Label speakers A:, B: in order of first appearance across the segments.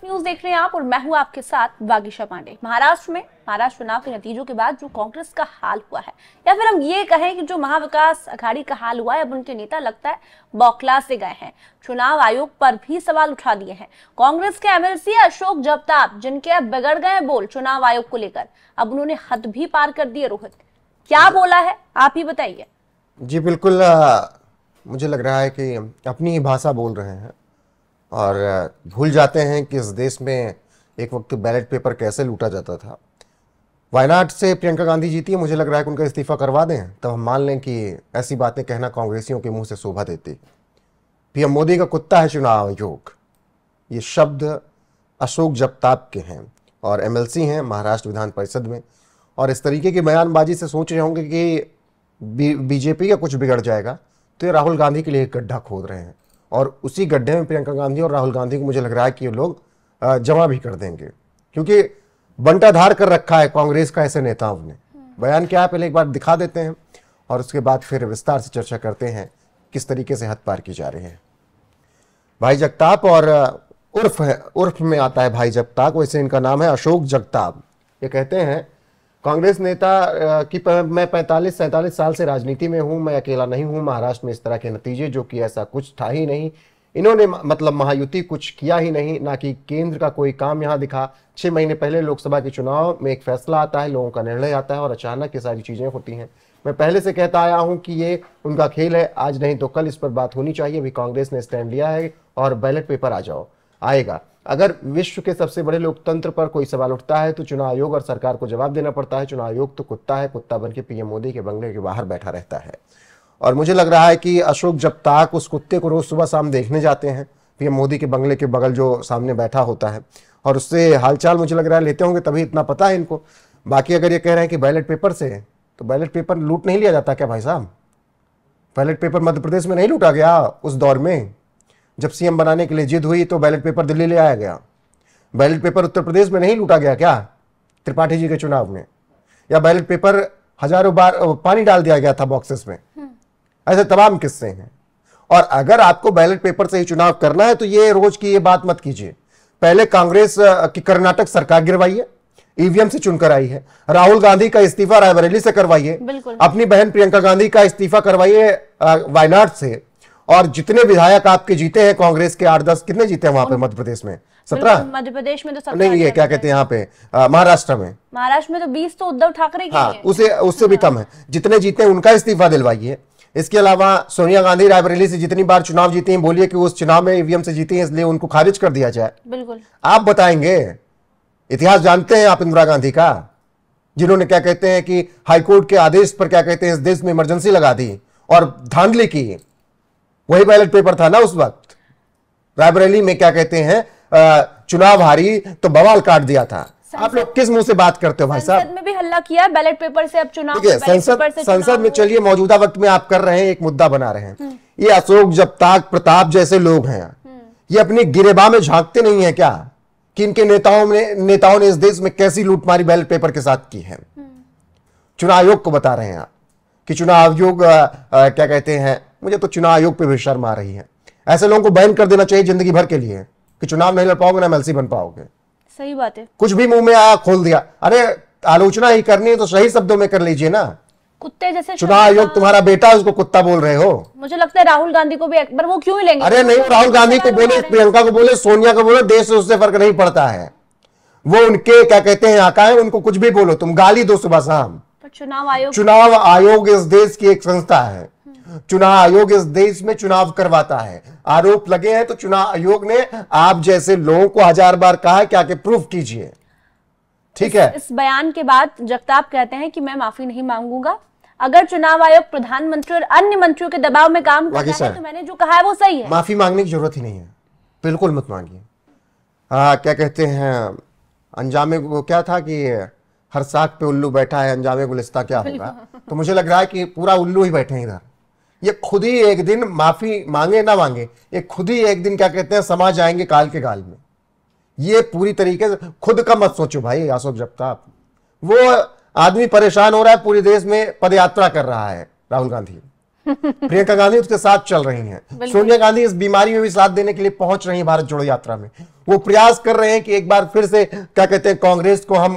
A: सिर्फ न्यूज देख रहे हैं आप और मैं हूं आपके साथ वागिशा पांडे महाराष्ट्र में महाराष्ट्र चुनाव के नतीजों के बाद जो कांग्रेस का हाल हुआ है या फिर हम ये कहें कि जो महाविकास अघाड़ी का हाल हुआ है अब उनके नेता लगता है बौखला से गए हैं चुनाव आयोग पर भी सवाल उठा दिए हैं कांग्रेस के एमएलसी अशोक जगताप जिनके अब बिगड़ गए बोल चुनाव आयोग को लेकर अब उन्होंने हद भी पार कर दिए रोहित क्या बोला है आप ही बताइए
B: जी बिल्कुल मुझे लग रहा है कि अपनी भाषा बोल रहे हैं और भूल जाते हैं कि इस देश में एक वक्त बैलेट पेपर कैसे लूटा जाता था वायनाड से प्रियंका गांधी जीती है मुझे लग रहा है कि उनका इस्तीफा करवा दें तब हम मान लें कि ऐसी बातें कहना कांग्रेसियों के मुंह से शोभा देती पीएम मोदी का कुत्ता है चुनाव आयोग ये शब्द अशोक जगताप के हैं और एमएलसी हैं महाराष्ट्र विधान परिषद में और इस तरीके की बयानबाजी से सोच रहे होंगे कि बीजेपी का कुछ बिगड़ जाएगा तो ये राहुल गांधी के लिए एक गड्ढा खोद रहे हैं और उसी गड्ढे में प्रियंका गांधी और राहुल गांधी को मुझे लग रहा है कि ये लोग जमा भी कर देंगे क्योंकि बंटाधार कर रखा है कांग्रेस का ऐसे नेताओं ने बयान क्या है पहले एक बार दिखा देते हैं और उसके बाद फिर विस्तार से चर्चा करते हैं किस तरीके से हद पार की जा रही है भाई जगताप और उर्फ है उर्फ में आता है भाई जगताप वैसे इनका नाम है अशोक जगताप ये कहते हैं कांग्रेस नेता कि मैं पैंतालीस सैंतालीस साल से राजनीति में हूं मैं अकेला नहीं हूं महाराष्ट्र में इस तरह के नतीजे जो कि ऐसा कुछ था ही नहीं इन्होंने मतलब महायुति कुछ किया ही नहीं ना कि केंद्र का कोई काम यहाँ दिखा छः महीने पहले लोकसभा के चुनाव में एक फैसला आता है लोगों का निर्णय आता है और अचानक ये सारी चीज़ें होती हैं मैं पहले से कहता आया हूं कि ये उनका खेल है आज नहीं तो कल इस पर बात होनी चाहिए अभी कांग्रेस ने स्टैंड लिया है और बैलेट पेपर आ जाओ आएगा अगर विश्व के सबसे बड़े लोकतंत्र पर कोई सवाल उठता है तो चुनाव आयोग और सरकार को जवाब देना पड़ता है चुनाव आयोग तो कुत्ता है कुत्ता बन के पीएम मोदी के बंगले के बाहर बैठा रहता है और मुझे लग रहा है कि अशोक जब तक उस कुत्ते को रोज सुबह शाम देखने जाते हैं पीएम मोदी के बंगले के बगल जो सामने बैठा होता है और उससे हालचाल मुझे लग रहा है लेते होंगे तभी इतना पता है इनको बाकी अगर ये कह रहे हैं कि बैलेट पेपर से तो बैलेट पेपर लूट नहीं लिया जाता क्या भाई साहब बैलेट पेपर मध्य प्रदेश में नहीं लूटा गया उस दौर में जब सीएम बनाने के लिए जिद हुई तो बैलेट पेपर दिल्ली ले आया गया बैलेट पेपर उत्तर प्रदेश में नहीं लूटा गया क्या त्रिपाठी जी के चुनाव में या बैलेट पेपर हजारों बार पानी डाल दिया गया था बॉक्सेस में हम्म। ऐसे तमाम किस्से हैं और अगर आपको बैलेट पेपर से ही चुनाव करना है तो ये रोज की ये बात मत कीजिए पहले कांग्रेस की कर्नाटक सरकार गिरवाइए ईवीएम से चुनकर आई है राहुल गांधी का इस्तीफा रायबरेली से करवाइए अपनी बहन प्रियंका गांधी का इस्तीफा करवाइए वायनाड से और जितने विधायक आपके जीते हैं कांग्रेस के आठ दस कितने जीते हैं वहां पे मध्य प्रदेश में सत्रह
A: मध्य प्रदेश में तो नहीं
B: ये क्या कहते हैं यहाँ पे महाराष्ट्र में
A: महाराष्ट्र में तो बीस तो उद्धव ठाकरे हाँ
B: उसे उससे भी कम है जितने जीते हैं उनका इस्तीफा दिलवाइए इसके अलावा सोनिया गांधी रायबरेली से जितनी बार चुनाव जीती हैं बोलिए कि उस चुनाव में ईवीएम से जीती हैं इसलिए उनको खारिज कर दिया जाए बिल्कुल आप बताएंगे इतिहास जानते हैं आप इंदिरा गांधी का जिन्होंने क्या कहते हैं कि हाईकोर्ट के आदेश पर क्या कहते हैं इस देश में इमरजेंसी लगा दी और धांधली की वही बैलेट पेपर था ना उस वक्त रायबरेली में क्या कहते हैं चुनाव हारी तो बवाल काट दिया था आप लोग किस मुंह से बात करते हो भाई साहब
A: में भी हल्ला किया बैलेट पेपर से अब चुनाव ठीक है संसद संसद
B: में चलिए मौजूदा वक्त में आप कर रहे हैं एक मुद्दा बना रहे हैं हम्म। ये अशोक जपताक प्रताप जैसे लोग हैं हम्म। ये अपने गिरेबा में झांकते नहीं है क्या कि इनके नेताओं ने नेताओं ने इस देश में कैसी लूटमारी बैलेट पेपर के साथ की है हम्म। चुनाव आयोग को बता रहे हैं आप कि चुनाव आयोग क्या कहते हैं मुझे तो चुनाव आयोग पर भी शर्म आ रही है ऐसे लोगों को बैन कर देना चाहिए जिंदगी भर के लिए कि चुनाव नहीं लड़ पाओगे ना एमएलसी बन पाओगे सही बात है कुछ भी मुंह में आया खोल दिया अरे आलोचना ही करनी है तो सही शब्दों में कर लीजिए ना
A: कुत्ते जैसे चुनाव आयोग हाँ।
B: तुम्हारा बेटा उसको कुत्ता बोल रहे हो
A: मुझे लगता है राहुल गांधी को भी बार वो क्यों लेंगे अरे नहीं राहुल गांधी को बोले प्रियंका
B: को बोले सोनिया को बोले देश से उससे फर्क नहीं पड़ता है वो उनके क्या कहते हैं आका है उनको कुछ भी बोलो तुम गाली दो सुबह शाम
A: चुनाव आयोग चुनाव
B: आयोग इस देश की एक संस्था है चुनाव आयोग इस देश में चुनाव करवाता है आरोप लगे हैं तो चुनाव आयोग ने आप जैसे लोगों को हजार बार कहा क्या के प्रूफ कीजिए ठीक है इस
A: बयान के बाद जगताप कहते हैं कि मैं माफी नहीं मांगूंगा अगर चुनाव आयोग प्रधानमंत्री और अन्य मंत्रियों के दबाव में काम कर है तो मैंने जो कहा है वो सही है
B: माफी मांगने की जरूरत ही नहीं है बिल्कुल मत मांगिए हाँ, क्या कहते हैं अंजामे को क्या था कि हर साख पे उल्लू बैठा है अंजामे गुलिस्ता क्या होगा तो मुझे लग रहा है कि पूरा उल्लू ही बैठे इधर ये खुद ही एक दिन माफी मांगे ना मांगे ये खुद ही एक दिन क्या कहते हैं समा जाएंगे काल के काल में ये पूरी तरीके से खुद का मत सोचो भाई अशोक जगताप वो आदमी परेशान हो रहा है पूरे देश में पदयात्रा कर रहा है राहुल गांधी प्रियंका गांधी उसके साथ चल रही हैं सोनिया गांधी इस बीमारी में भी साथ देने के लिए पहुंच रही है भारत जोड़ो यात्रा में वो प्रयास कर रहे हैं कि एक बार फिर से क्या कहते हैं कांग्रेस को हम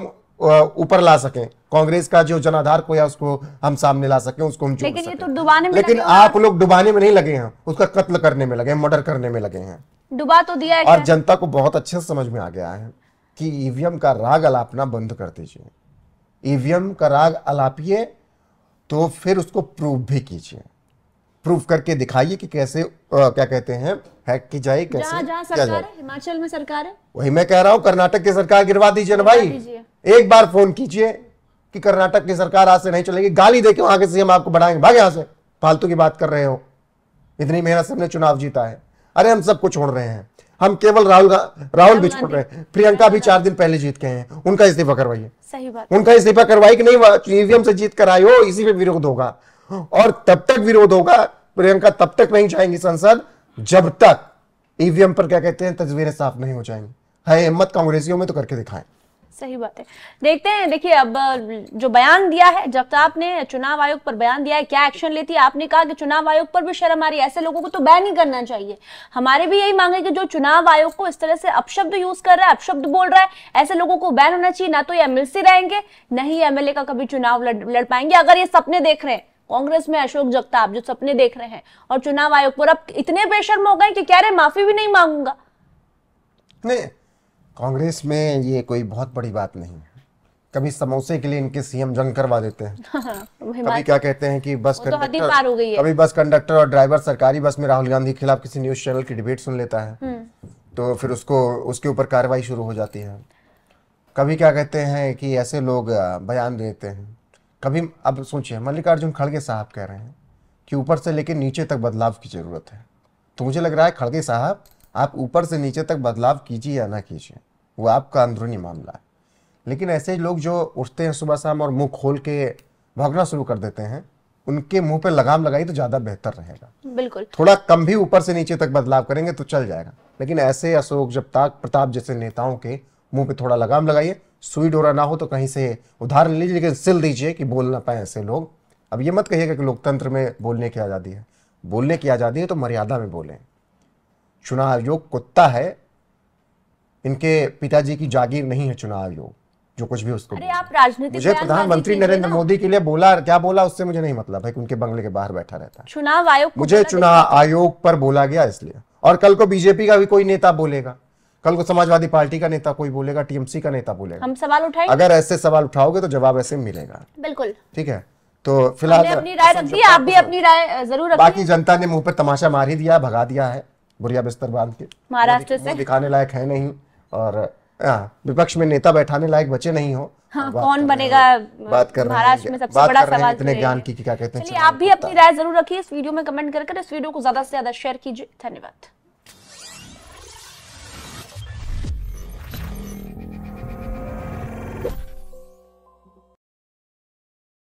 B: ऊपर ला सकें कांग्रेस का जो जनाधार को उसको हम सामने ला सके उसको हम लेकिन
A: ये तो डुबाने में लेकिन आप
B: लोग डुबाने में नहीं लगे हैं उसका कत्ल करने में लगे मर्डर करने में लगे हैं
A: डुबा तो दिया है और
B: जनता को बहुत अच्छे से समझ में आ गया है कि ईवीएम का राग अलापना बंद कर दीजिए ईवीएम का राग अलापिए तो फिर उसको प्रूव भी कीजिए प्रूफ करके दिखाइए कि कैसे आ, क्या कहते हैं हैक की जाए कैसे जा, जा, सरकार
A: हिमाचल में सरकार है
B: वही मैं कह रहा हूँ कर्नाटक की सरकार गिरवा दीजिए ना भाई एक बार फोन कीजिए कि कर्नाटक की सरकार आज से नहीं चलेगी गाली देके वहां के सीएम आपको बढ़ाएंगे भाग यहां से फालतू की बात कर रहे हो इतनी मेहनत से हमने चुनाव जीता है अरे हम सबको छोड़ रहे हैं हम केवल राहुल राहुल भी छोड़ रहे हैं प्रियंका भी चार दिन पहले जीत गए हैं उनका इस्तीफा करवाइए सही बात उनका इस्तीफा करवाई कि नहीं ईवीएम से जीत कर आई हो इसी पे विरोध होगा और तब तक विरोध होगा प्रियंका तब तक नहीं जाएंगी संसद जब तक ईवीएम पर क्या कहते हैं तस्वीरें साफ नहीं हो जाएंगी है हिम्मत कांग्रेसियों में तो करके दिखाएं
A: सही बात है देखते हैं देखिए अब जो बयान दिया है जब तक आपने चुनाव आयोग पर बयान दिया है क्या एक्शन लेती है आपने कहा कि चुनाव आयोग पर भी शर्म आ रही है ऐसे लोगों को तो बैन ही करना चाहिए हमारे भी यही मांगे कि जो चुनाव आयोग को इस तरह से अपशब्द यूज कर रहा है अपशब्द बोल रहा है ऐसे लोगों को बैन होना चाहिए ना तो ये एमएलसी रहेंगे न ही एमएलए का कभी चुनाव लड़, लड़ पाएंगे अगर ये सपने देख रहे हैं कांग्रेस में अशोक जगताप जो सपने देख रहे हैं और चुनाव आयोग पर अब इतने बेशर्म हो गए कि कह रहे माफी भी नहीं मांगूंगा
B: नहीं कांग्रेस में ये कोई बहुत बड़ी बात नहीं है कभी समोसे के लिए इनके सीएम जंग करवा देते हैं
A: हाँ, कभी क्या
B: कहते हैं कि बस तो कंडक्टर तो है। कभी बस कंडक्टर और ड्राइवर सरकारी बस में राहुल गांधी के खिलाफ किसी न्यूज चैनल की डिबेट सुन लेता है हम्म। तो फिर उसको उसके ऊपर कार्रवाई शुरू हो जाती है कभी क्या कहते हैं कि ऐसे लोग बयान देते हैं कभी अब सोचिए मल्लिकार्जुन खड़गे साहब कह रहे हैं कि ऊपर से लेकर नीचे तक बदलाव की जरूरत है तो मुझे लग रहा है खड़गे साहब आप ऊपर से नीचे तक बदलाव कीजिए या ना कीजिए वो आपका अंदरूनी मामला है लेकिन ऐसे लोग जो उठते हैं सुबह शाम और मुंह खोल के भागना शुरू कर देते हैं उनके मुंह पे लगाम लगाई तो ज्यादा बेहतर रहेगा बिल्कुल थोड़ा कम भी ऊपर से नीचे तक बदलाव करेंगे तो चल जाएगा लेकिन ऐसे अशोक जब ताक प्रताप जैसे नेताओं के मुंह पे थोड़ा लगाम लगाइए सुई डोरा ना हो तो कहीं से उधार ले लीजिए लेकिन सिल दीजिए कि बोल ना पाए ऐसे लोग अब ये मत कहिएगा कि लोकतंत्र में बोलने की आज़ादी है बोलने की आज़ादी है तो मर्यादा में बोलें चुनाव आयोग कुत्ता है इनके पिताजी की जागीर नहीं है चुनाव आयोग जो कुछ भी उसको अरे
A: आप राजनीति मुझे प्रधानमंत्री नरेंद्र
B: मोदी के लिए बोला क्या बोला उससे मुझे नहीं मतलब है कि उनके बंगले के बाहर बैठा रहता है
A: चुनाव आयोग मुझे
B: चुनाव आयोग पर बोला गया इसलिए और कल को बीजेपी का भी कोई नेता बोलेगा कल को समाजवादी पार्टी का नेता कोई बोलेगा टीएमसी का नेता बोलेगा हम
A: सवाल उठाएंगे अगर
B: ऐसे सवाल उठाओगे तो जवाब ऐसे मिलेगा बिल्कुल ठीक है तो फिलहाल अपनी राय रख दी
A: आप भी अपनी राय जरूर बाकी
B: जनता ने मुंह पर तमाशा मार ही दिया भगा दिया है बुरिया बिस्तर बांध के
A: महाराष्ट्र से दिखाने
B: लायक है नहीं और हाँ, विपक्ष में नेता बैठाने लायक बचे नहीं हो
A: हाँ, कौन बनेगा बात कर महाराष्ट्र में सबसे बड़ा सवाल इतने तो ज्ञान की क्या कहते हैं चलिए आप भी अपनी राय जरूर रखिए इस वीडियो में कमेंट करके इस वीडियो को ज्यादा से ज्यादा शेयर कीजिए धन्यवाद